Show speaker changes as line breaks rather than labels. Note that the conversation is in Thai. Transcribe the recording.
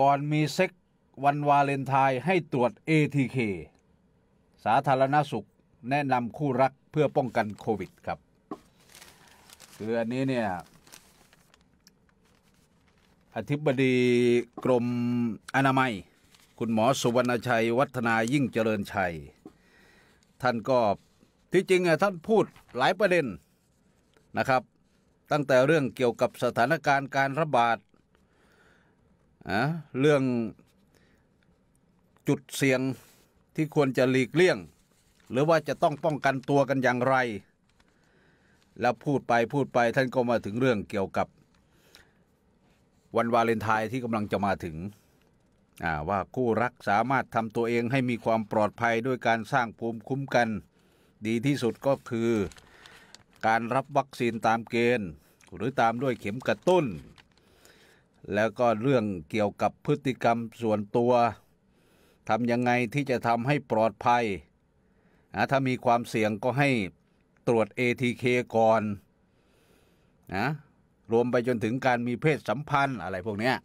ก่อนมีเซ็กวันวาเลนไทน์ให้ตรวจ ATK สาธารณสุขแนะนำคู่รักเพื่อป้องกันโควิดครับ คืออันนี้เนี่ยอธิบดีกรมอนามัย คุณหมอสุวรรณชัยวัฒนายิ่งเจริญชัย ท่านก็ที่จริงท่านพูดหลายประเด็นนะครับ ตั้งแต่เรื่องเกี่ยวกับสถานการณ์การระบาดะเรื่องจุดเสี่ยงที่ควรจะหลีกเลี่ยง หรือว่าจะต้องป้องกันตัวกันอย่างไร แล้วพูดไปพูดไปท่านก็มาถึงเรื่องเกี่ยวกับวันวาเลนไทน์ที่กำลังจะมาถึงว่าคู่รักสามารถทำตัวเองให้มีความปลอดภัยด้วยการสร้างภูมิคุ้มกันดีที่สุดก็คือการรับวัคซีนตามเกณฑ์หรือตามด้วยเข็มกระตุ้นแล้วก็เรื่องเกี่ยวกับพฤติกรรมส่วนตัวทำยังไงที่จะทำให้ปลอดภัยนะถ้ามีความเสี่ยงก็ให้ตรวจ ATK ก่อนนะรวมไปจนถึงการมีเพศสัมพันธ์อะไรพวกเนี้ย